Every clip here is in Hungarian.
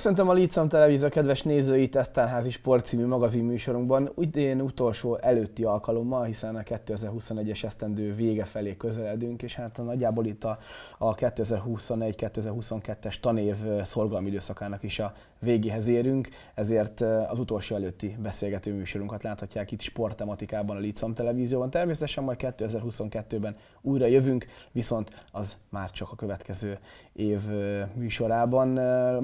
Köszöntöm a Lícam Televízió kedves nézőit Esztánházi Sport című műsorunkban. Idén utolsó előtti alkalommal, hiszen a 2021-es esztendő vége felé közeledünk, és hát nagyjából itt a, a 2021-2022-es tanév szorgalmi időszakának is a végéhez érünk, ezért az utolsó előtti beszélgető műsorunkat láthatják itt sporttematikában a Lidszom televízióban. Természetesen majd 2022-ben újra jövünk, viszont az már csak a következő év műsorában.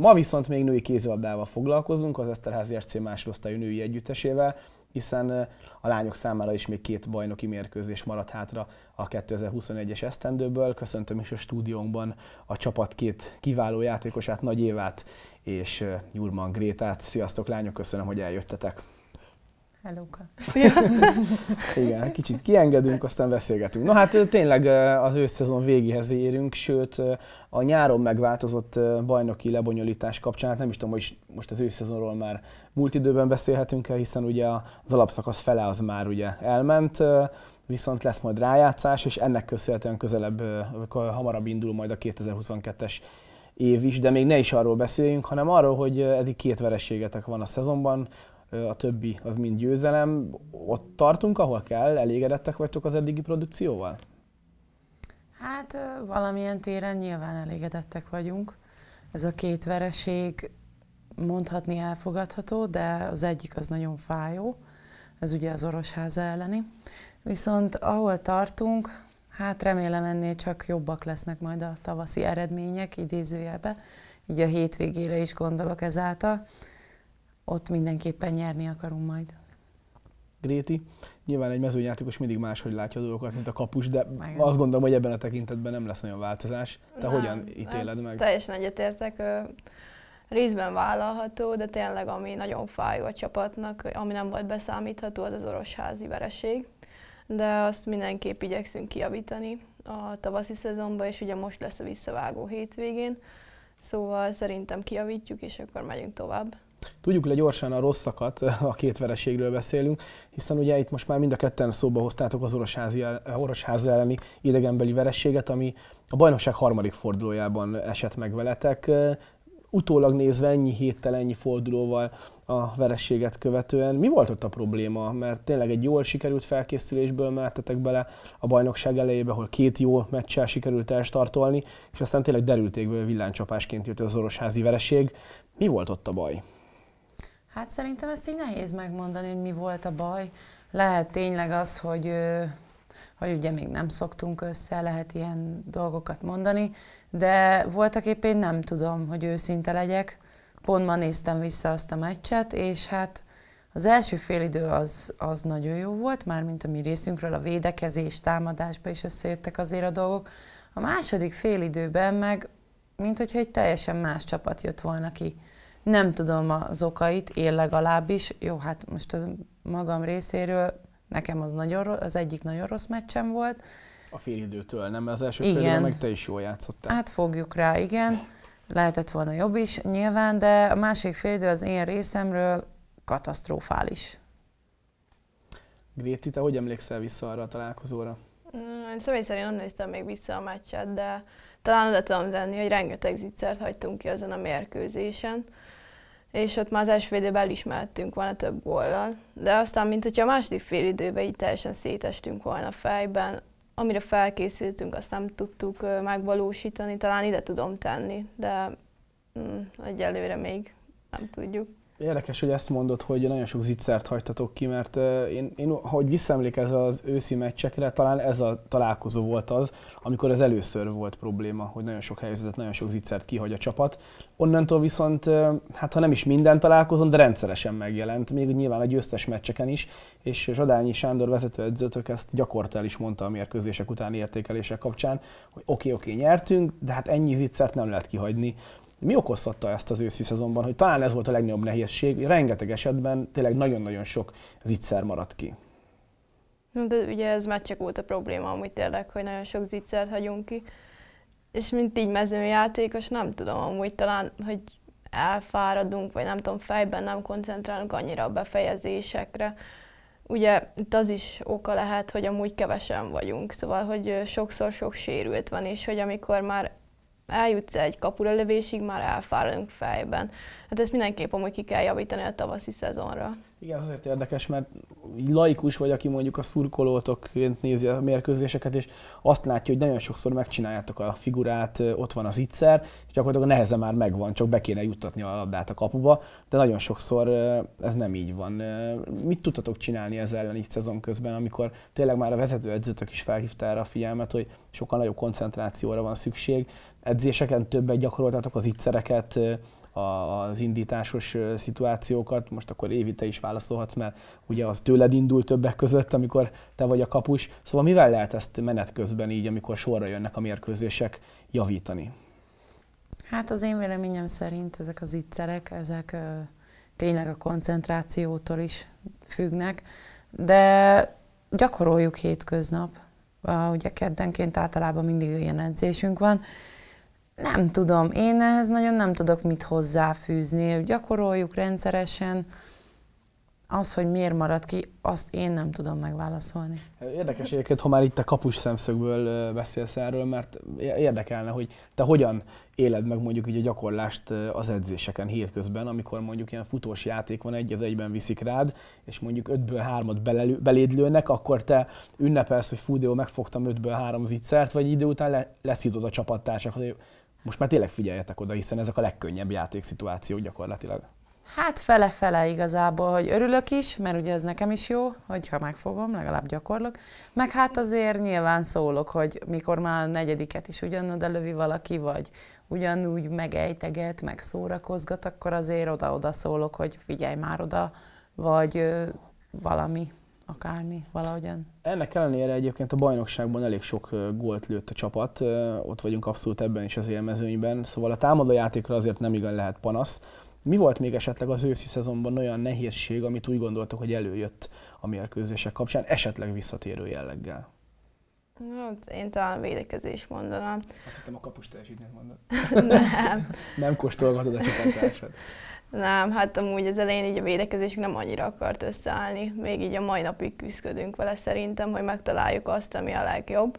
Ma viszont még női kézilabdával foglalkozunk, az Eszterházi RC másodosztályú női együttesével, hiszen a lányok számára is még két bajnoki mérkőzés maradt hátra a 2021-es esztendőből. Köszöntöm is a stúdiónkban a csapat két kiváló játékosát, Nagy Évát és Nyurman Grétát. Sziasztok lányok, köszönöm, hogy eljöttetek. Hellóka. Igen, kicsit kiengedünk, aztán beszélgetünk. No hát tényleg az őszezon végéhez érünk, sőt a nyáron megváltozott bajnoki lebonyolítás kapcsán, hát nem is tudom, hogy most az őszezonról már múlt időben beszélhetünk el, hiszen ugye az alapszakasz fele az már ugye elment, viszont lesz majd rájátszás, és ennek köszönhetően közelebb, hamarabb indul majd a 2022-es év is, de még ne is arról beszéljünk, hanem arról, hogy eddig két vereségetek van a szezonban, a többi az mind győzelem. Ott tartunk, ahol kell? Elégedettek vagytok az eddigi produkcióval? Hát valamilyen téren nyilván elégedettek vagyunk. Ez a két vereség mondhatni elfogadható, de az egyik az nagyon fájó, ez ugye az orosháza elleni. Viszont ahol tartunk, Hát remélem ennél csak jobbak lesznek majd a tavaszi eredmények idézőjelbe, így a hétvégére is gondolok ezáltal. Ott mindenképpen nyerni akarunk majd. Gréti, nyilván egy mezőnyátékos mindig máshogy látja a dolgokat, mint a kapus, de meg. azt gondolom, hogy ebben a tekintetben nem lesz olyan változás. Te nem, hogyan hát ítéled meg? Teljesen egyetértek. Részben vállalható, de tényleg ami nagyon fájó a csapatnak, ami nem volt beszámítható, az az orosházi vereség de azt mindenképp igyekszünk kijavítani a tavaszi szezonban, és ugye most lesz a visszavágó hétvégén, szóval szerintem kijavítjuk, és akkor megyünk tovább. Tudjuk le gyorsan a rosszakat, a két vereségről beszélünk, hiszen ugye itt most már mind a ketten szóba hoztátok az Orosház elleni idegenbeli vereséget, ami a bajnokság harmadik fordulójában esett meg veletek utólag nézve ennyi héttel, ennyi fordulóval a verességet követően. Mi volt ott a probléma? Mert tényleg egy jól sikerült felkészülésből mehetetek bele a bajnokság elejébe, ahol két jó meccsel sikerült elstartolni, és aztán tényleg derültékből villáncsapásként jött az orosházi vereség. Mi volt ott a baj? Hát szerintem ezt így nehéz megmondani, hogy mi volt a baj. Lehet tényleg az, hogy hogy ugye még nem szoktunk össze, lehet ilyen dolgokat mondani, de voltak épp én nem tudom, hogy őszinte legyek. Pont ma néztem vissza azt a meccset, és hát az első fél idő az, az nagyon jó volt, mármint a mi részünkről, a védekezés, támadásba is összejöttek azért a dolgok. A második fél időben meg, mint hogyha egy teljesen más csapat jött volna ki. Nem tudom az okait, én legalábbis, jó, hát most az magam részéről Nekem az, nagyon, az egyik nagyon rossz meccsem volt. A félidőtől, nem? Az első fél meg te is jól játszottál. Hát fogjuk rá, igen. Lehetett volna jobb is, nyilván, de a másik félidő az én részemről katasztrofális. Gréti, te hogy emlékszel vissza arra a találkozóra? Mm, én személy szerint nem néztem még vissza a meccset, de talán oda tudom tenni, hogy rengeteg zicsert hagytunk ki azon a mérkőzésen és ott már az első időben elismertünk volna több góllal. De aztán, mint hogyha a második félidőben így teljesen szétestünk volna fejben, amire felkészültünk, azt nem tudtuk megvalósítani, talán ide tudom tenni, de mm, egyelőre még nem tudjuk. Érdekes, hogy ezt mondod, hogy nagyon sok zicsert hagytatok ki, mert én, én ahogy ez az őszi meccsekre, talán ez a találkozó volt az, amikor az először volt probléma, hogy nagyon sok helyzetet, nagyon sok zicsert kihagy a csapat. Onnantól viszont, hát ha nem is minden találkozón, de rendszeresen megjelent, még nyilván a győztes meccseken is, és Zsadányi Sándor vezetőedzőtök ezt gyakorta el is mondta a mérkőzések utáni értékelések kapcsán, hogy oké, okay, oké, okay, nyertünk, de hát ennyi zicsert nem lehet kihagyni. Mi okozhatta ezt az őszi szezonban, hogy talán ez volt a legnagyobb nehézség, rengeteg esetben tényleg nagyon-nagyon sok zicser maradt ki. De ugye ez már csak volt a probléma, amit tényleg, hogy nagyon sok zicsert hagyunk ki. És mint így mezőjátékos, nem tudom, amúgy talán, hogy elfáradunk, vagy nem tudom, fejben nem koncentrálunk annyira a befejezésekre. Ugye itt az is oka lehet, hogy amúgy kevesen vagyunk, szóval, hogy sokszor sok sérült van, és hogy amikor már eljutsz egy kapura lövésig, már elfáradunk fejben. Hát ezt mindenképp amúgy ki kell javítani a tavaszi szezonra. Igen, azért érdekes, mert laikus vagy, aki mondjuk a szurkolótokként nézi a mérkőzéseket, és azt látja, hogy nagyon sokszor megcsináljátok a figurát, ott van az ittszer, és gyakorlatilag neheze már megvan, csak be kéne juttatni a labdát a kapuba, de nagyon sokszor ez nem így van. Mit tudtatok csinálni ezzel ellen így szezon közben, amikor tényleg már a vezetőedzőtök is felhívta erre a figyelmet, hogy sokkal nagyobb koncentrációra van szükség, edzéseken többet gyakoroltatok az ittszereket, az indításos szituációkat, most akkor Évi, te is válaszolhatsz, mert ugye az tőled indul többek között, amikor te vagy a kapus. Szóval mivel lehet ezt menet közben így, amikor sorra jönnek a mérkőzések, javítani? Hát az én véleményem szerint ezek az ittszerek, ezek tényleg a koncentrációtól is függnek, de gyakoroljuk hétköznap. ugye keddenként általában mindig ilyen edzésünk van, nem tudom, én ehhez nagyon nem tudok mit hozzáfűzni. Gyakoroljuk rendszeresen. Az, hogy miért marad ki, azt én nem tudom megválaszolni. Érdekes egyébként, ha már itt a kapus szemszögből beszélsz erről, mert érdekelne, hogy te hogyan éled meg mondjuk így a gyakorlást az edzéseken hétközben, amikor mondjuk ilyen futós játék van, egy az egyben viszik rád, és mondjuk ötből hármat belédlőnek, akkor te ünnepelsz, hogy fú, megfogtam ötből három zicsert, vagy idő után le, leszidod a csapattársakat, hogy most már tényleg figyeljetek oda, hiszen ezek a legkönnyebb játékszituációk gyakorlatilag. Hát fele-fele igazából, hogy örülök is, mert ugye ez nekem is jó, hogyha megfogom, legalább gyakorlok. Meg hát azért nyilván szólok, hogy mikor már a negyediket is ugyanoda lövi valaki, vagy ugyanúgy megejteget, meg szórakozgat, akkor azért oda-oda szólok, hogy figyelj már oda, vagy ö, valami akármi, valahogyan. Ennek ellenére egyébként a bajnokságban elég sok gólt lőtt a csapat, ott vagyunk abszolút ebben is az élmezőnyben, szóval a támadó játékra azért nem igen lehet panasz. Mi volt még esetleg az őszi szezonban olyan nehézség, amit úgy gondoltok, hogy előjött a mérkőzések kapcsán, esetleg visszatérő jelleggel? Hát, én talán védekezés mondanám. Azt hittem a kapus teljesítményt mondod. nem. nem kóstolgatod a csapatásod. Nem, hát amúgy az elején így a védekezésünk nem annyira akart összeállni. Még így a mai napig küzdködünk vele szerintem, hogy megtaláljuk azt, ami a legjobb.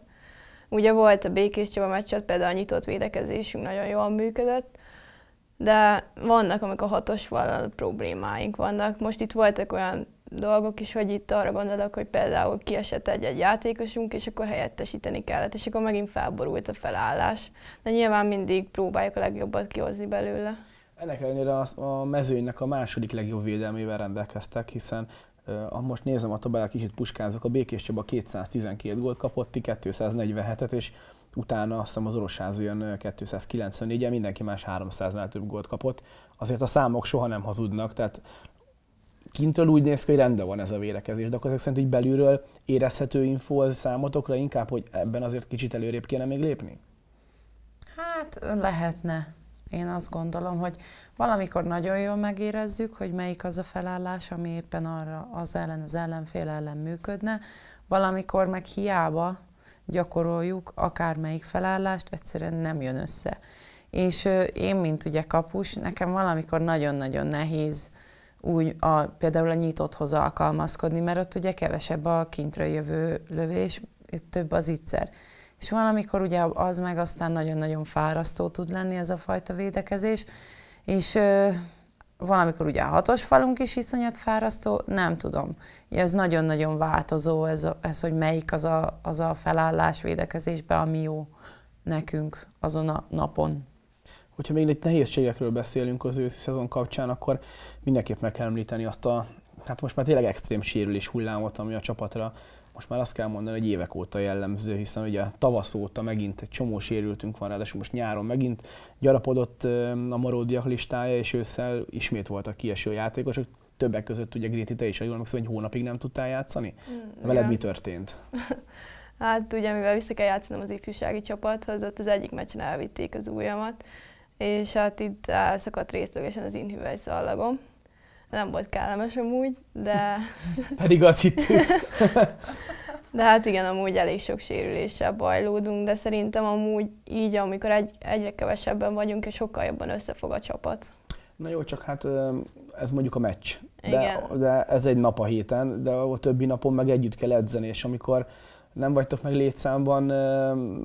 Ugye volt a Békés Csaba meccset, például a nyitott védekezésünk nagyon jól működött, de vannak, hatos hatosval problémáink vannak. Most itt voltak olyan dolgok is, hogy itt arra gondolok, hogy például kiesett egy-egy játékosunk, és akkor helyettesíteni kellett, és akkor megint felborult a felállás. De nyilván mindig próbáljuk a legjobbat kihozni belőle. Ennek ellenére a mezőnynek a második legjobb védelmével rendelkeztek, hiszen a most nézem a tabellát, kicsit puskázok, a Békés Csaba 212 gólt kapott, ti 247-et, és utána azt hiszem az orosház jön 294 en mindenki más 300-nál több gólt kapott. Azért a számok soha nem hazudnak, tehát kintről úgy néz ki, hogy rendben van ez a védekezés, de akkor ezek szerint így belülről érezhető info az számotokra inkább, hogy ebben azért kicsit előrébb kéne még lépni? Hát lehetne. Én azt gondolom, hogy valamikor nagyon jól megérezzük, hogy melyik az a felállás, ami éppen arra az ellen, az ellenfél ellen működne, valamikor meg hiába gyakoroljuk akármelyik felállást, egyszerűen nem jön össze. És én, mint ugye kapus, nekem valamikor nagyon-nagyon nehéz úgy a, például a nyitotthoz alkalmazkodni, mert ott ugye kevesebb a kintről jövő lövés, több az ígyszer. És valamikor ugye az meg aztán nagyon-nagyon fárasztó tud lenni ez a fajta védekezés, és ö, valamikor ugye a hatos falunk is iszonyat fárasztó, nem tudom. Ez nagyon-nagyon változó, ez, a, ez hogy melyik az a, az a felállás védekezésbe, ami jó nekünk azon a napon. Hogyha még egy nehézségekről beszélünk az őszi szezon kapcsán, akkor mindenképp meg kell említeni azt a, hát most már tényleg extrém sérülés hullámot, ami a csapatra most már azt kell mondani, hogy évek óta jellemző, hiszen ugye tavasz óta megint egy csomó sérültünk van, ráadásul most nyáron megint gyarapodott a maródiak listája, és ősszel ismét voltak kieső játékosok, többek között ugye Gréti, te is, ha jól egy hónapig nem tudtál játszani. Mm, Veled igen. mi történt? Hát ugye, mivel vissza kell játszanom az ifjúsági csapathoz, ott az egyik meccsen elvitték az ujjamat, és hát itt elszakadt részlegesen az szallagom. Nem volt kellemes amúgy, de... Pedig azt hittük. de hát igen, amúgy elég sok sérüléssel bajlódunk, de szerintem amúgy így, amikor egy, egyre kevesebben vagyunk, és sokkal jobban összefog a csapat. Na jó, csak hát ez mondjuk a meccs. De, Igen. de ez egy nap a héten, de a többi napon meg együtt kell edzeni, és amikor nem vagytok meg létszámban,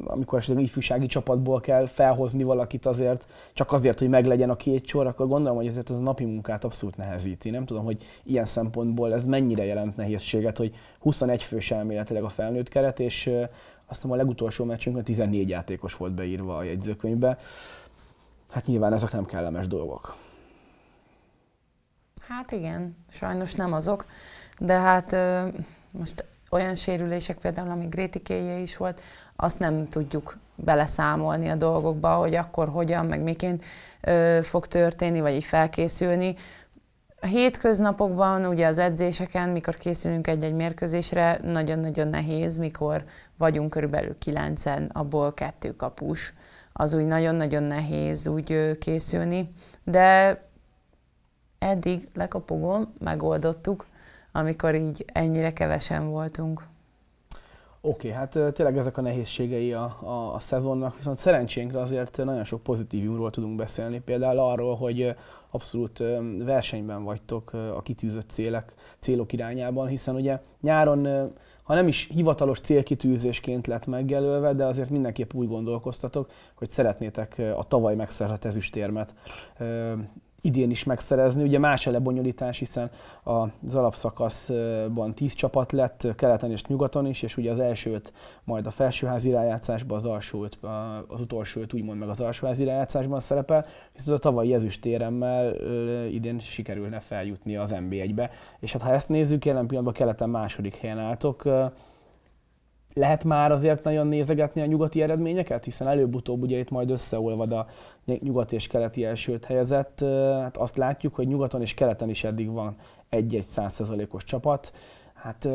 amikor esetleg ifjúsági csapatból kell felhozni valakit azért, csak azért, hogy meglegyen a két sor, akkor gondolom, hogy ezért az a napi munkát abszolút nehezíti. Nem tudom, hogy ilyen szempontból ez mennyire jelent nehézséget, hogy 21 fős elméletileg a felnőtt keret, és azt hiszem a legutolsó meccsünkön 14 játékos volt beírva a jegyzőkönyvbe. Hát nyilván ezek nem kellemes dolgok. Hát igen, sajnos nem azok, de hát most olyan sérülések, például ami Grétikéje is volt, azt nem tudjuk beleszámolni a dolgokba, hogy akkor hogyan, meg miként ö, fog történni, vagy így felkészülni. A hétköznapokban, ugye az edzéseken, mikor készülünk egy-egy mérkőzésre, nagyon-nagyon nehéz, mikor vagyunk körülbelül kilencen, abból kettő kapus. Az úgy nagyon-nagyon nehéz úgy készülni, de eddig lekapogom, megoldottuk, amikor így ennyire kevesen voltunk. Oké, okay, hát tényleg ezek a nehézségei a, a, a szezonnak, viszont szerencsénkre azért nagyon sok pozitívumról tudunk beszélni, például arról, hogy abszolút versenyben vagytok a kitűzött célek, célok irányában, hiszen ugye nyáron, ha nem is hivatalos célkitűzésként lett megjelölve, de azért mindenképp úgy gondolkoztatok, hogy szeretnétek a tavaly megszerzett ezüstérmet idén is megszerezni. Ugye más a lebonyolítás, hiszen az alapszakaszban 10 csapat lett, keleten és nyugaton is, és ugye az elsőt majd a felsőházi rájátszásban, az alsót, az utolsót úgymond meg az alsóházi rájátszásban szerepel, hiszen a tavalyi ezüstéremmel idén sikerülne feljutni az NB1-be. És hát ha ezt nézzük, jelen pillanatban keleten második helyen álltok, lehet már azért nagyon nézegetni a nyugati eredményeket, hiszen előbb-utóbb ugye itt majd összeolvad a nyugat és keleti elsőt helyezett. Hát azt látjuk, hogy nyugaton és keleten is eddig van egy-egy százszerzalékos csapat. Hát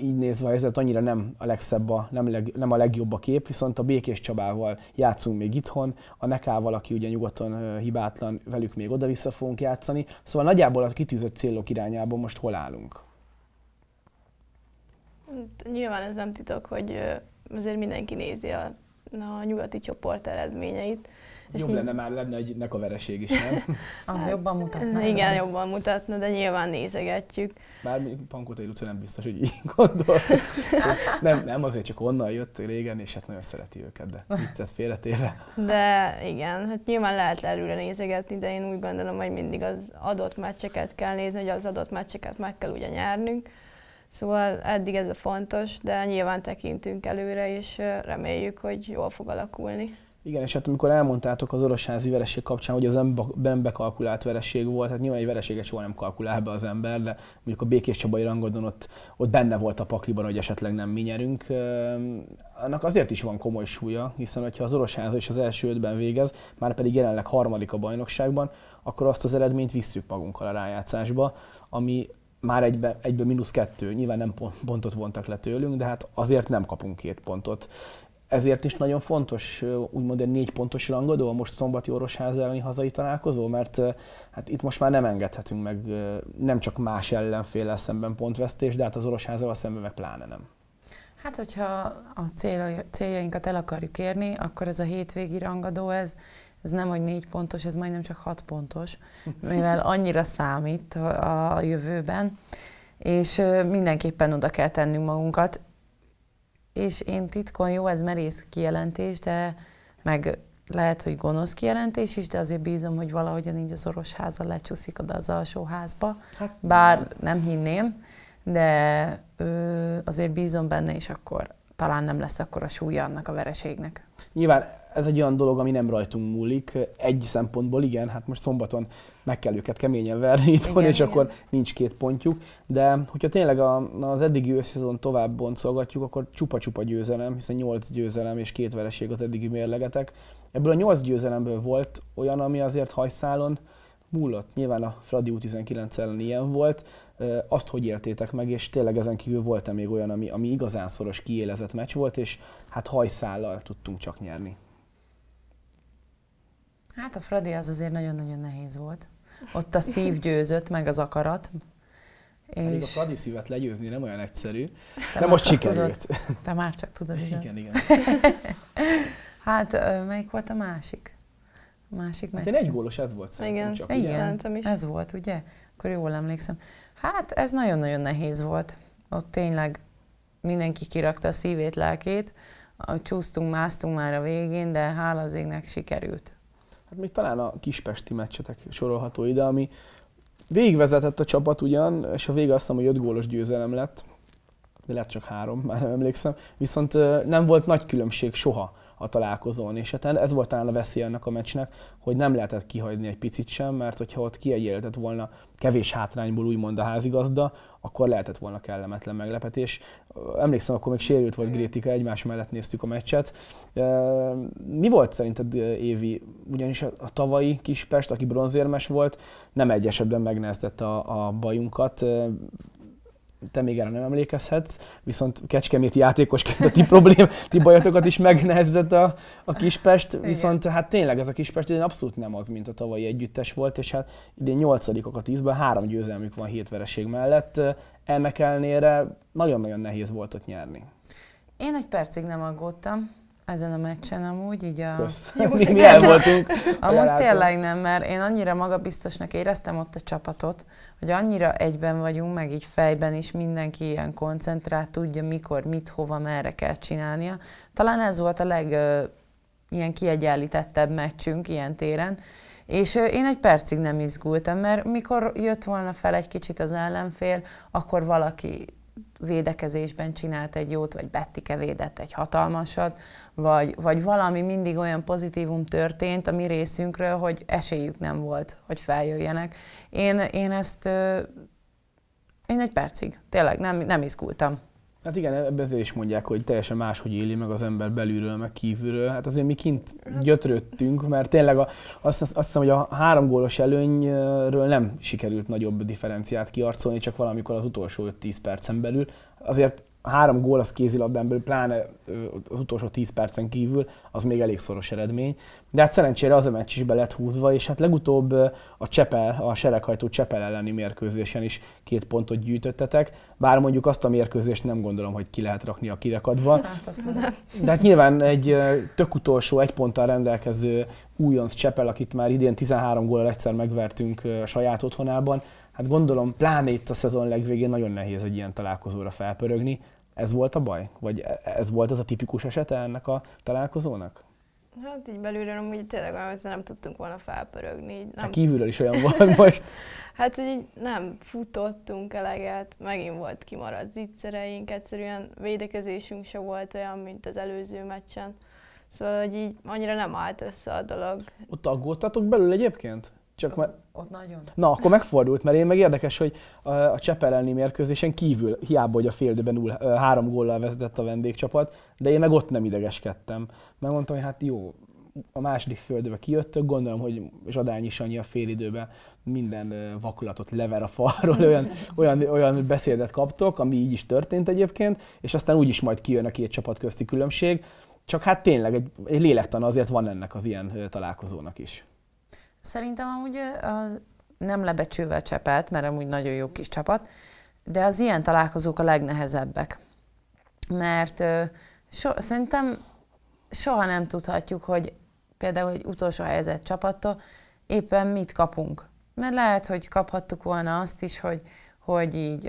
így nézve a helyzet annyira nem a legszebb, a, nem, leg, nem a legjobb a kép, viszont a Békés Csabával játszunk még itthon, a Nekával, aki ugye nyugaton hibátlan, velük még oda-vissza fogunk játszani. Szóval nagyjából a kitűzött célok irányában most hol állunk? Hát, nyilván ez nem titok, hogy azért mindenki nézi a, a nyugati csoport eredményeit. És Jobb lenne már lenne egy nek a vereség is, nem? az hát, jobban mutatna. Igen, nem? jobban mutatna, de nyilván nézegetjük. Bár Pankotai Luca nem biztos, hogy így gondol. nem, nem, azért csak onnan jött régen, és hát nagyon szereti őket, de viccet félretéve. De igen, hát nyilván lehet előre nézegetni, de én úgy gondolom, hogy mindig az adott meccseket kell nézni, hogy az adott meccseket meg kell ugye nyernünk Szóval eddig ez a fontos, de nyilván tekintünk előre, és reméljük, hogy jól fog alakulni. Igen, és hát amikor elmondtátok az orosházi vereség kapcsán, hogy az ember bekalkulált vereség volt, hát nyilván egy vereséget soha nem kalkulál be az ember, de mondjuk a Békés Csabai rangodon ott, ott benne volt a pakliban, hogy esetleg nem mi nyerünk. Annak azért is van komoly súlya, hiszen ha az orosháza is az első ötben végez, már pedig jelenleg harmadik a bajnokságban, akkor azt az eredményt visszük magunkkal a rájátszásba, ami már egybe, egybe mínusz kettő, nyilván nem pontot vontak le tőlünk, de hát azért nem kapunk két pontot. Ezért is nagyon fontos, úgymond egy négy pontos rangadó, most szombati orosház elleni hazai találkozó, mert hát itt most már nem engedhetünk meg nem csak más ellenféle szemben pontvesztés, de hát az a szemben meg pláne nem. Hát, hogyha a céljainkat el akarjuk érni, akkor ez a hétvégi rangadó, ez ez nem, hogy négy pontos, ez majdnem csak hat pontos, mivel annyira számít a, jövőben, és mindenképpen oda kell tennünk magunkat. És én titkon jó, ez merész kijelentés, de meg lehet, hogy gonosz kijelentés is, de azért bízom, hogy valahogyan így az háza lecsúszik oda az alsó házba. Hát- Bár nem hinném, de ö, azért bízom benne, és akkor talán nem lesz akkor a súlya annak a vereségnek. Nyilván ez egy olyan dolog, ami nem rajtunk múlik. Egy szempontból igen, hát most szombaton meg kell őket keményen verni itthon, igen, és igen. akkor nincs két pontjuk. De hogyha tényleg a, az eddigi őszizon tovább boncolgatjuk, akkor csupa-csupa győzelem, hiszen 8 győzelem és két vereség az eddigi mérlegetek. Ebből a 8 győzelemből volt olyan, ami azért hajszálon múlott. Nyilván a Fradi U19 ellen ilyen volt, azt hogy éltétek meg, és tényleg ezen kívül volt-e még olyan, ami, ami igazán szoros kiélezett meccs volt, és hát hajszállal tudtunk csak nyerni. Hát a Fradi az azért nagyon-nagyon nehéz volt. Ott a szív győzött, meg az akarat. És... Még a Fradi szívet legyőzni nem olyan egyszerű, te de most sikerült. Tudod, te már csak tudod, igen. Igen, igen. hát melyik volt a másik? A másik hát meccs. egy gólos ez volt szerintem igen. csak. Igen, szerintem is. ez volt, ugye? Akkor jól emlékszem. Hát ez nagyon-nagyon nehéz volt. Ott tényleg mindenki kirakta a szívét, lelkét. Csúsztunk, másztunk már a végén, de hála az égnek sikerült hát még talán a kispesti meccsetek sorolható ide, ami végigvezetett a csapat ugyan, és a vége azt mondom, hogy öt gólos győzelem lett, de lehet csak három, már nem emlékszem, viszont nem volt nagy különbség soha a találkozón. És hát ez volt talán a veszély ennek a meccsnek, hogy nem lehetett kihagyni egy picit sem, mert hogyha ott kiegyenlített volna kevés hátrányból úgymond a házigazda, akkor lehetett volna kellemetlen meglepetés. Emlékszem, akkor még sérült volt Grétika, egymás mellett néztük a meccset. Mi volt szerinted Évi? Ugyanis a tavalyi Kispest, aki bronzérmes volt, nem egy esetben megnehezett a, a bajunkat te még erre nem emlékezhetsz, viszont kecskeméti játékosként a ti problém, ti bajotokat is megnehezített a, a Kispest, viszont Igen. hát tényleg ez a Kispest idén abszolút nem az, mint a tavalyi együttes volt, és hát idén nyolcadikok a tízben, három győzelmük van hét vereség mellett, ennek ellenére nagyon-nagyon nehéz volt ott nyerni. Én egy percig nem aggódtam, ezen a meccsen amúgy, így a... Köszönöm, mi, mi voltunk. amúgy tényleg nem, mert én annyira magabiztosnak éreztem ott a csapatot, hogy annyira egyben vagyunk, meg így fejben is mindenki ilyen koncentrált, tudja mikor, mit, hova, merre kell csinálnia. Talán ez volt a leg ilyen kiegyenlítettebb meccsünk ilyen téren, és én egy percig nem izgultam, mert mikor jött volna fel egy kicsit az ellenfél, akkor valaki védekezésben csinált egy jót, vagy Bettike védett egy hatalmasat, vagy, vagy valami mindig olyan pozitívum történt a mi részünkről, hogy esélyük nem volt, hogy feljöjjenek. Én, én ezt, én egy percig, tényleg nem, nem izgultam. Hát igen, ebben is mondják, hogy teljesen máshogy éli meg az ember belülről, meg kívülről. Hát azért mi kint hát- gyötrődtünk, mert tényleg a, azt, azt hiszem, hogy a három gólos előnyről nem sikerült nagyobb differenciát kiarcolni, csak valamikor az utolsó 5-10 percen belül. Azért a három gól az kézilabdán belül, pláne az utolsó 10 percen kívül, az még elég szoros eredmény. De hát szerencsére az a meccs is be lett húzva, és hát legutóbb a Csepel, a sereghajtó Csepel elleni mérkőzésen is két pontot gyűjtöttetek, bár mondjuk azt a mérkőzést nem gondolom, hogy ki lehet rakni a kirekadba. Hát De hát nyilván egy tök utolsó, egy ponttal rendelkező újonc Csepel, akit már idén 13 gólal egyszer megvertünk saját otthonában, hát gondolom, pláne itt a szezon legvégén nagyon nehéz egy ilyen találkozóra felpörögni. Ez volt a baj? Vagy ez volt az a tipikus esete ennek a találkozónak? Hát így belülről amúgy tényleg olyan, nem tudtunk volna felpörögni. Így nem. Hát kívülről is olyan volt most. hát így nem futottunk eleget, megint volt kimaradt zicsereink, egyszerűen védekezésünk se volt olyan, mint az előző meccsen. Szóval, hogy így annyira nem állt össze a dolog. Ott aggódtatok belül egyébként? Csak ma... Ott nagyon. Na, akkor megfordult, mert én meg érdekes, hogy a, a Csepel elleni mérkőzésen kívül, hiába, hogy a fél időben null, három góllal vezetett a vendégcsapat, de én meg ott nem idegeskedtem. Megmondtam, hogy hát jó, a második földbe kijöttök, gondolom, hogy Zsadányi Sanyi a fél időben minden vakulatot lever a falról, olyan, olyan, olyan beszédet kaptok, ami így is történt egyébként, és aztán úgy is majd kijön a két csapat közti különbség. Csak hát tényleg egy, egy lélektan azért van ennek az ilyen találkozónak is. Szerintem amúgy a, nem lebecsülve a csepet, mert amúgy nagyon jó kis csapat, de az ilyen találkozók a legnehezebbek. Mert so, szerintem soha nem tudhatjuk, hogy például egy utolsó helyzet csapattól éppen mit kapunk. Mert lehet, hogy kaphattuk volna azt is, hogy, hogy így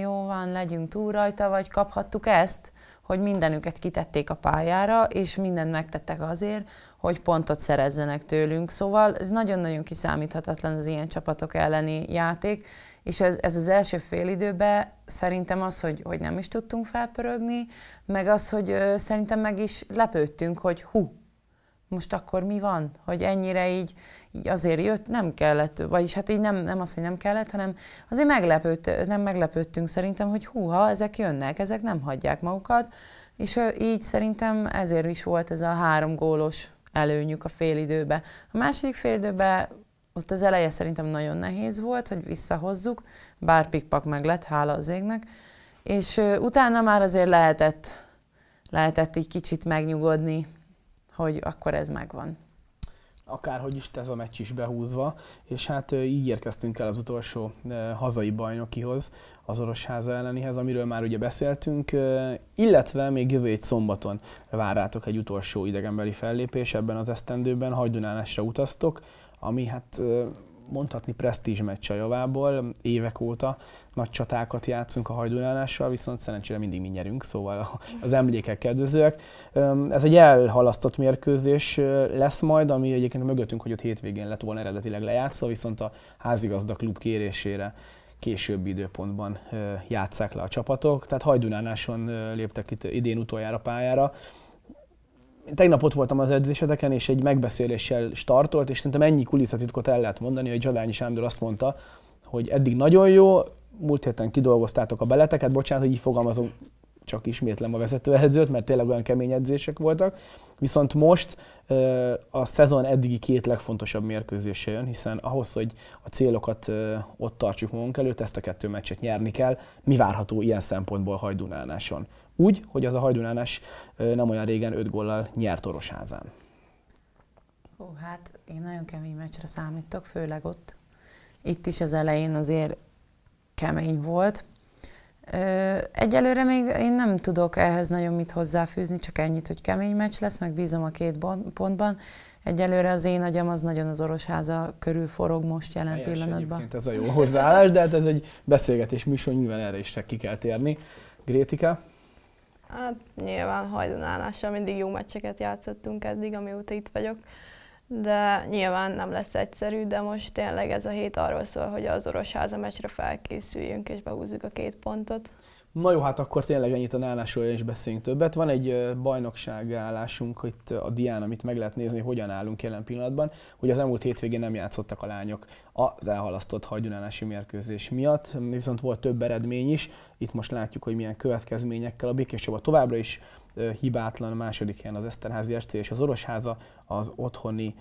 jó van, legyünk túl rajta, vagy kaphattuk ezt, hogy mindenüket kitették a pályára, és mindent megtettek azért, hogy pontot szerezzenek tőlünk. Szóval ez nagyon-nagyon kiszámíthatatlan az ilyen csapatok elleni játék, és ez, ez az első fél időben szerintem az, hogy, hogy nem is tudtunk felpörögni, meg az, hogy ö, szerintem meg is lepődtünk, hogy hú, most akkor mi van? Hogy ennyire így, így azért jött, nem kellett, vagyis hát így nem, nem az, hogy nem kellett, hanem azért meglepőd, nem meglepődtünk szerintem, hogy húha, ezek jönnek, ezek nem hagyják magukat, és így szerintem ezért is volt ez a három gólos előnyük a félidőbe. A második félidőben ott az eleje szerintem nagyon nehéz volt, hogy visszahozzuk, bár pikpak meg lett, hála az égnek, és utána már azért lehetett, lehetett így kicsit megnyugodni, hogy akkor ez megvan. Akárhogy is ez a meccs is behúzva, és hát így érkeztünk el az utolsó hazai bajnokihoz, az Orosháza ellenihez, amiről már ugye beszéltünk, illetve még jövő egy szombaton várátok egy utolsó idegenbeli fellépés ebben az esztendőben, Hajdunálásra utaztok, ami hát mondhatni presztízs meccs a javából, évek óta nagy csatákat játszunk a hajdulálással, viszont szerencsére mindig mi nyerünk, szóval az emlékek kedvezőek. Ez egy elhalasztott mérkőzés lesz majd, ami egyébként mögöttünk, hogy ott hétvégén lett volna eredetileg lejátszva, viszont a házigazda klub kérésére későbbi időpontban játsszák le a csapatok. Tehát Hajdunánáson léptek itt idén utoljára pályára. Tegnap ott voltam az edzéseteken, és egy megbeszéléssel startolt, és szerintem ennyi kulisszatitkot el lehet mondani, hogy Zsadányi Sándor azt mondta, hogy eddig nagyon jó, múlt héten kidolgoztátok a beleteket, bocsánat, hogy így fogalmazom, csak ismétlem a vezetőedzőt, mert tényleg olyan kemény edzések voltak. Viszont most a szezon eddigi két legfontosabb mérkőzése jön, hiszen ahhoz, hogy a célokat ott tartsuk magunk előtt, ezt a kettő meccset nyerni kell. Mi várható ilyen szempontból hajdunálnáson? Úgy, hogy az a Hajdunánás nem olyan régen 5 góllal nyert Orosházán. Hú, hát én nagyon kemény meccsre számítok, főleg ott. Itt is az elején azért kemény volt, Egyelőre még én nem tudok ehhez nagyon mit hozzáfűzni, csak ennyit, hogy kemény meccs lesz, meg bízom a két pontban. Egyelőre az én agyam az nagyon az orosháza körül forog most jelen Helyes pillanatban. ez a jó hozzáállás, de hát ez egy beszélgetés műsor, nyilván erre is ki kell térni. Grétika? Hát nyilván hajdonálással mindig jó meccseket játszottunk eddig, amióta itt vagyok de nyilván nem lesz egyszerű, de most tényleg ez a hét arról szól, hogy az orosz házamecsre felkészüljünk és behúzzuk a két pontot. Na jó, hát akkor tényleg ennyit a nálásról is beszéljünk többet. Van egy bajnokság állásunk itt a dián, amit meg lehet nézni, hogyan állunk jelen pillanatban, hogy az elmúlt hétvégén nem játszottak a lányok az elhalasztott hagyunálási mérkőzés miatt, viszont volt több eredmény is. Itt most látjuk, hogy milyen következményekkel a Békés Csaba továbbra is hibátlan, a második helyen az Eszterházi SC és az Orosháza az otthoni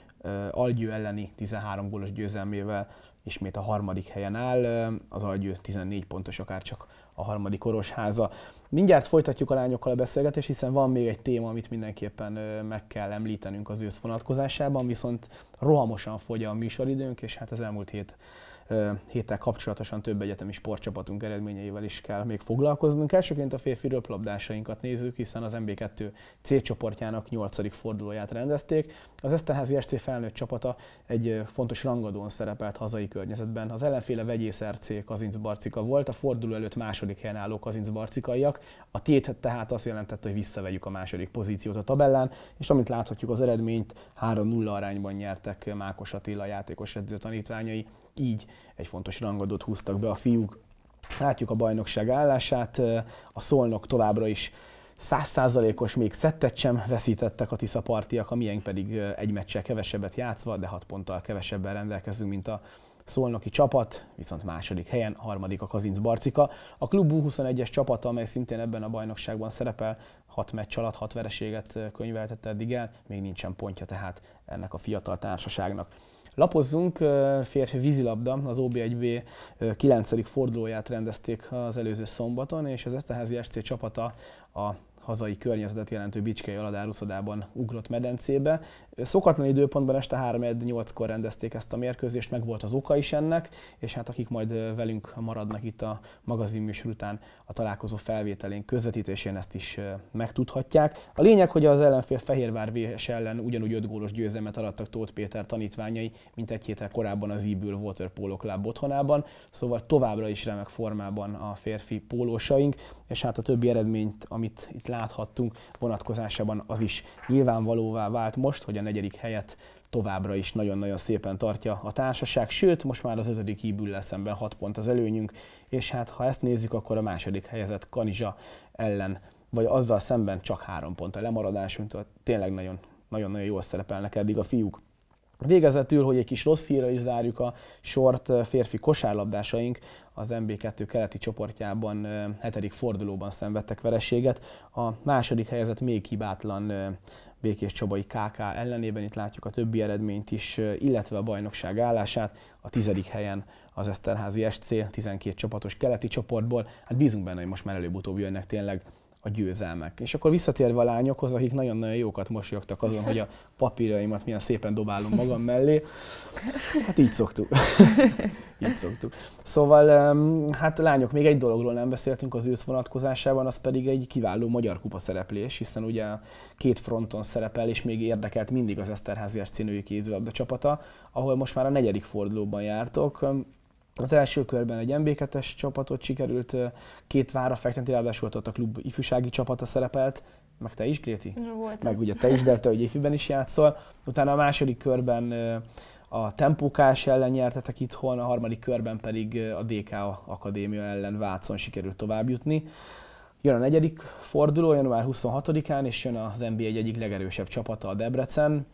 Algyő elleni 13 gólos győzelmével ismét a harmadik helyen áll, az Algyő 14 pontos akár csak a harmadik orosháza. Mindjárt folytatjuk a lányokkal a beszélgetést, hiszen van még egy téma, amit mindenképpen meg kell említenünk az ősz vonatkozásában, viszont rohamosan fogy a műsoridőnk, és hát az elmúlt hét héttel kapcsolatosan több egyetemi sportcsapatunk eredményeivel is kell még foglalkoznunk. Elsőként a férfi röplabdásainkat nézzük, hiszen az MB2 C csoportjának 8. fordulóját rendezték. Az Eszterházi SC felnőtt csapata egy fontos rangadón szerepelt hazai környezetben. Az ellenféle vegyész RC Kazinc Barcika volt, a forduló előtt második helyen álló Kazinc Barcikaiak. A tét tehát azt jelentette, hogy visszavegyük a második pozíciót a tabellán, és amint láthatjuk az eredményt, 3-0 arányban nyertek Mákos Attila játékos edző tanítványai, így egy fontos rangadót húztak be a fiúk. Látjuk a bajnokság állását, a szolnok továbbra is százszázalékos, még szettet sem veszítettek a partiak, a miénk pedig egy meccsel kevesebbet játszva, de hat ponttal kevesebben rendelkezünk, mint a szolnoki csapat, viszont második helyen, harmadik a Kazinc Barcika. A klub 21-es csapata, amely szintén ebben a bajnokságban szerepel, hat meccs alatt hat vereséget könyveltett eddig el, még nincsen pontja tehát ennek a fiatal társaságnak. Lapozzunk, férfi vízilabda, az OB1B 9. fordulóját rendezték az előző szombaton, és az Eszteházi SC csapata a hazai környezetet jelentő Bicskei Aladáruszodában ugrott medencébe. Szokatlan időpontban este 3-8-kor rendezték ezt a mérkőzést, meg volt az oka is ennek, és hát akik majd velünk maradnak itt a magazinműsor után a találkozó felvételén, közvetítésén ezt is megtudhatják. A lényeg, hogy az ellenfél Fehérvár VS ellen ugyanúgy 5 gólos győzelmet arattak Tóth Péter tanítványai, mint egy héttel korábban az íbül Polo Club otthonában, szóval továbbra is remek formában a férfi pólósaink, és hát a többi eredményt, amit itt láthattunk vonatkozásában az is nyilvánvalóvá vált most, hogy a negyedik helyet továbbra is nagyon-nagyon szépen tartja a társaság, sőt, most már az ötödik íbül leszemben 6 pont az előnyünk, és hát ha ezt nézzük, akkor a második helyezett Kanizsa ellen, vagy azzal szemben csak három pont a lemaradásunk, tehát tényleg nagyon, nagyon-nagyon jól szerepelnek eddig a fiúk. Végezetül, hogy egy kis rossz hírra is zárjuk a sort, férfi kosárlabdásaink az MB2 keleti csoportjában hetedik fordulóban szenvedtek vereséget. A második helyezett még hibátlan Békés Csabai KK ellenében, itt látjuk a többi eredményt is, illetve a bajnokság állását. A tizedik helyen az Eszterházi SC 12 csapatos keleti csoportból. Hát bízunk benne, hogy most már előbb-utóbb jönnek tényleg a győzelmek. És akkor visszatérve a lányokhoz, akik nagyon-nagyon jókat mosolyogtak azon, hogy a papíraimat milyen szépen dobálom magam mellé, hát így szoktuk. így szoktuk. Szóval, hát lányok, még egy dologról nem beszéltünk az ősz vonatkozásában, az pedig egy kiváló magyar kupa szereplés, hiszen ugye két fronton szerepel, és még érdekelt mindig az Eszterháziás színői kézilabda csapata, ahol most már a negyedik fordulóban jártok. Az első körben egy mb 2 csapatot sikerült két vára fektetni, ráadásul ott a klub ifjúsági csapata szerepelt, meg te is, Gréti? Voltam. Meg ugye te is, de te hogy ifiben is játszol. Utána a második körben a Tempókás ellen nyertetek itthon, a harmadik körben pedig a DK Akadémia ellen Vácon sikerült továbbjutni. Jön a negyedik forduló, január 26-án, és jön az NBA egy egyik legerősebb csapata, a Debrecen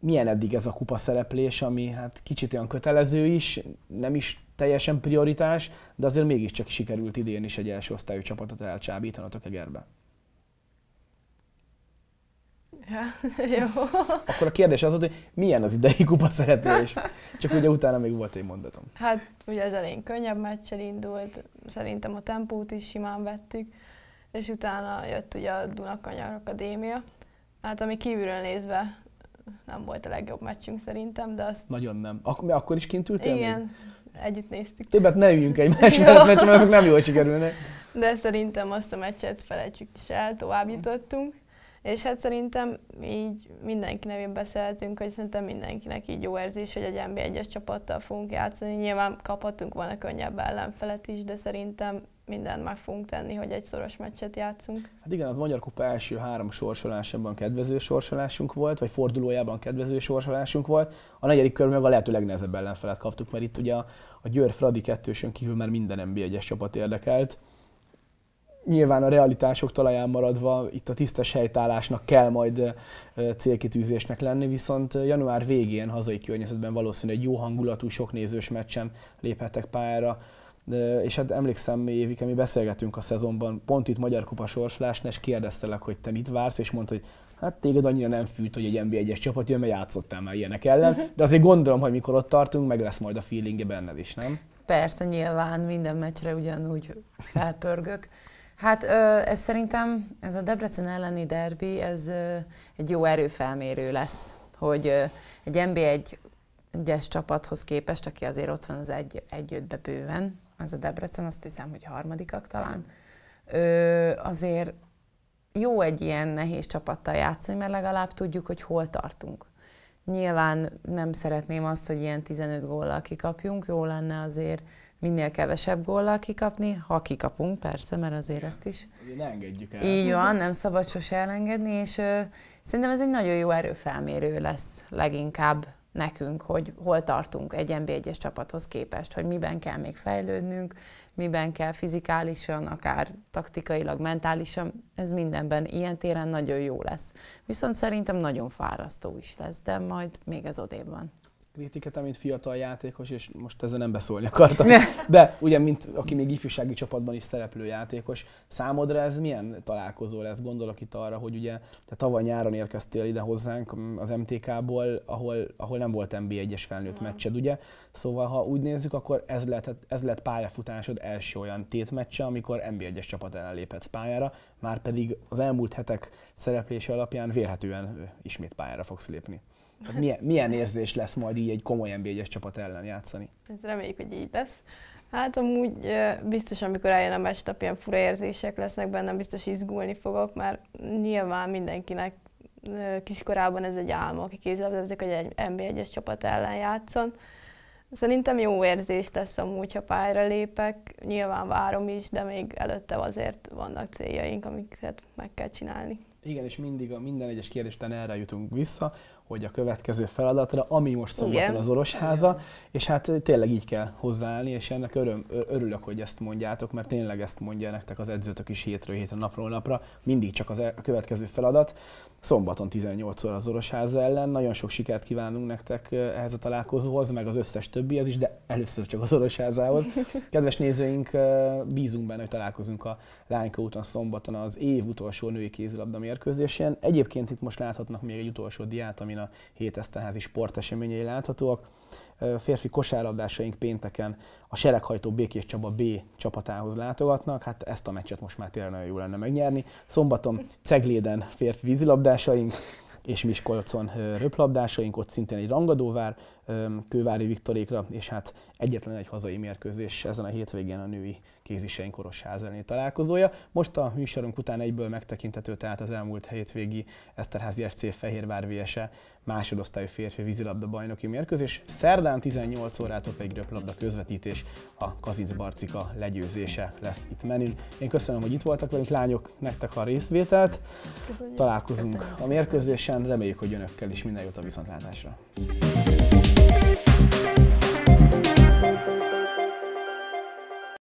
milyen eddig ez a kupa szereplés, ami hát kicsit olyan kötelező is, nem is teljesen prioritás, de azért mégiscsak sikerült idén is egy első osztályú csapatot elcsábítanatok Egerbe. Ja, jó. Akkor a kérdés az, hogy milyen az idei kupa szereplés? Csak ugye utána még volt egy mondatom. Hát ugye ez elég könnyebb meccsel indult, szerintem a tempót is simán vettük, és utána jött ugye a Dunakanyar Akadémia. Hát ami kívülről nézve nem volt a legjobb meccsünk szerintem, de azt... Nagyon nem. Ak- akkor is kint ültél Igen, még? együtt néztük. Többet hát ne üljünk egy meccsbe, mert azok nem jól sikerülnek. De szerintem azt a meccset felejtsük is el, tovább jutottunk. És hát szerintem így mindenki nevében beszéltünk, hogy szerintem mindenkinek így jó érzés, hogy egy NB1-es csapattal fogunk játszani. Nyilván kaphatunk volna könnyebb ellenfelet is, de szerintem mindent meg fogunk tenni, hogy egy szoros meccset játszunk. Hát igen, az Magyar Kupa első három sorsolásában kedvező sorsolásunk volt, vagy fordulójában kedvező sorsolásunk volt. A negyedik kör meg a lehető legnehezebb ellenfelet kaptuk, mert itt ugye a, a Győr Fradi kettősön kívül már minden NB 1 csapat érdekelt. Nyilván a realitások talaján maradva itt a tisztes helytállásnak kell majd célkitűzésnek lenni, viszont január végén hazai környezetben valószínűleg egy jó hangulatú, sok nézős meccsen léphetek pályára és hát emlékszem, mi Évike, mi beszélgetünk a szezonban, pont itt Magyar Kupa sorsolásnál, és kérdeztelek, hogy te mit vársz, és mondta, hogy hát téged annyira nem fűt, hogy egy NBA 1-es csapat jön, mert játszottál már ilyenek ellen, mhm. de azért gondolom, hogy mikor ott tartunk, meg lesz majd a feelingje benned is, nem? Persze, nyilván minden meccsre ugyanúgy felpörgök. Hát ez szerintem, ez a Debrecen elleni derbi, ez egy jó erőfelmérő lesz, hogy egy NBA 1 egyes csapathoz képest, aki azért ott van az egy, egy bőven, ez a Debrecen, azt hiszem, hogy harmadikak talán, ö, azért jó egy ilyen nehéz csapattal játszani, mert legalább tudjuk, hogy hol tartunk. Nyilván nem szeretném azt, hogy ilyen 15 góllal kikapjunk, jó lenne azért minél kevesebb góllal kikapni, ha kikapunk, persze, mert azért ezt is. ne engedjük el. Így van, nem szabad sose elengedni, és ö, szerintem ez egy nagyon jó erőfelmérő lesz leginkább nekünk, hogy hol tartunk egy nb 1 csapathoz képest, hogy miben kell még fejlődnünk, miben kell fizikálisan, akár taktikailag, mentálisan, ez mindenben ilyen téren nagyon jó lesz. Viszont szerintem nagyon fárasztó is lesz, de majd még ez odébb van kritikát, mint fiatal játékos, és most ezzel nem beszólni akartam. De ugye, mint aki még ifjúsági csapatban is szereplő játékos, számodra ez milyen találkozó lesz? Gondolok itt arra, hogy ugye te tavaly nyáron érkeztél ide hozzánk az MTK-ból, ahol, ahol nem volt NB1-es felnőtt meccsed, ugye? Szóval, ha úgy nézzük, akkor ez lett, ez lett pályafutásod első olyan tétmeccse, amikor NB1-es csapat ellen lépett pályára, már pedig az elmúlt hetek szereplése alapján vélhetően ismét pályára fogsz lépni. Hát milyen, milyen érzés lesz majd így egy komoly nb csapat ellen játszani? Hát reméljük, hogy így lesz. Hát amúgy biztos, amikor eljön a meccsnap, ilyen fura érzések lesznek bennem, biztos izgulni fogok, mert nyilván mindenkinek kiskorában ez egy álma, aki kézilabdázik, hogy egy nb 1 csapat ellen játszon. Szerintem jó érzés lesz amúgy, ha pályára lépek. Nyilván várom is, de még előtte azért vannak céljaink, amiket meg kell csinálni. Igen, és mindig a minden egyes kérdésten erre jutunk vissza, hogy a következő feladatra, ami most szombaton az orosháza, és hát tényleg így kell hozzáállni, és ennek öröm, örülök, hogy ezt mondjátok, mert tényleg ezt mondja nektek az edzőtök is hétről hétre, napról napra, mindig csak az e- a következő feladat, Szombaton 18 óra az Orosház ellen. Nagyon sok sikert kívánunk nektek ehhez a találkozóhoz, meg az összes többi, ez is, de először csak az Orosházához. Kedves nézőink, bízunk benne, hogy találkozunk a Lányka úton szombaton az év utolsó női kézilabda mérkőzésén. Egyébként itt most láthatnak még egy utolsó diát, amin a hét Eszterházi sporteseményei láthatóak férfi kosárlabdásaink pénteken a sereghajtó Békés Csaba B csapatához látogatnak, hát ezt a meccset most már tényleg nagyon jó lenne megnyerni. Szombaton Cegléden férfi vízilabdásaink, és Miskolcon röplabdásaink, ott szintén egy rangadóvár, Kővári Viktorékra, és hát egyetlen egy hazai mérkőzés ezen a hétvégén a női kéziseink Koros találkozója. Most a műsorunk után egyből megtekintető, tehát az elmúlt hétvégi Eszterházi SC Fehérvár VSE másodosztályú férfi vízilabda bajnoki mérkőzés. Szerdán 18 órától pedig röplabda közvetítés, a Kazinc Barcika legyőzése lesz itt menün. Én köszönöm, hogy itt voltak velünk, lányok, nektek a részvételt. Köszönjük. Találkozunk köszönjük. a mérkőzésen, reméljük, hogy önökkel is minden jót a viszontlátásra. Thank you Thank you.